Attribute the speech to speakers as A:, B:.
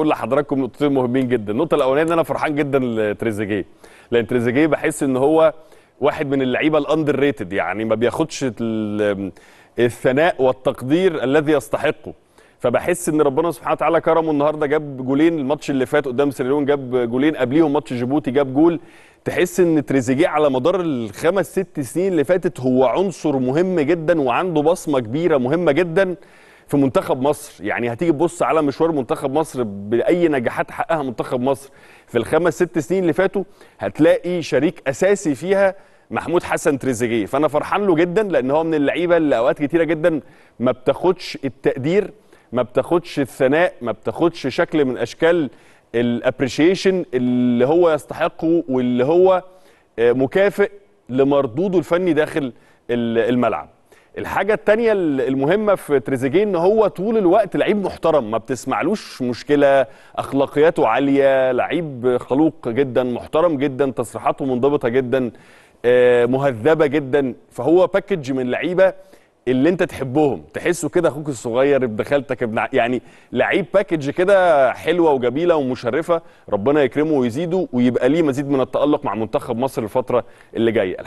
A: اقول لحضراتكم نقطتين مهمين جدا النقطه الاولانيه ان انا فرحان جدا لتريزيجيه لان تريزيجيه بحس ان هو واحد من اللعيبه الاندر ريتد يعني ما بياخدش الثناء والتقدير الذي يستحقه فبحس ان ربنا سبحانه وتعالى كرمه النهارده جاب جولين الماتش اللي فات قدام سيريون جاب جولين قبليهم ماتش جيبوتي جاب جول تحس ان تريزيجيه على مدار الخمس ست سنين اللي فاتت هو عنصر مهم جدا وعنده بصمه كبيره مهمه جدا في منتخب مصر يعني هتيجي تبص على مشوار منتخب مصر باي نجاحات حققها منتخب مصر في الخمس ست سنين اللي فاتوا هتلاقي شريك اساسي فيها محمود حسن تريزيجيه فانا فرحان له جدا لان هو من اللعيبه اللي اوقات كتيره جدا ما بتاخدش التقدير ما بتاخدش الثناء ما بتاخدش شكل من اشكال الابريشيشن اللي هو يستحقه واللي هو آه، مكافئ لمردوده الفني داخل الملعب الحاجه التانية المهمه في تريزيجيه ان هو طول الوقت لعيب محترم ما بتسمعلوش مشكله اخلاقياته عاليه لعيب خلوق جدا محترم جدا تصريحاته منضبطه جدا آه، مهذبه جدا فهو باكج من لعيبه اللي انت تحبهم تحسه كده اخوك الصغير ابن خالتك ابن يعني لعيب باكج كده حلوه وجميله ومشرفه ربنا يكرمه ويزيده ويبقى ليه مزيد من التالق مع منتخب مصر الفتره اللي جايه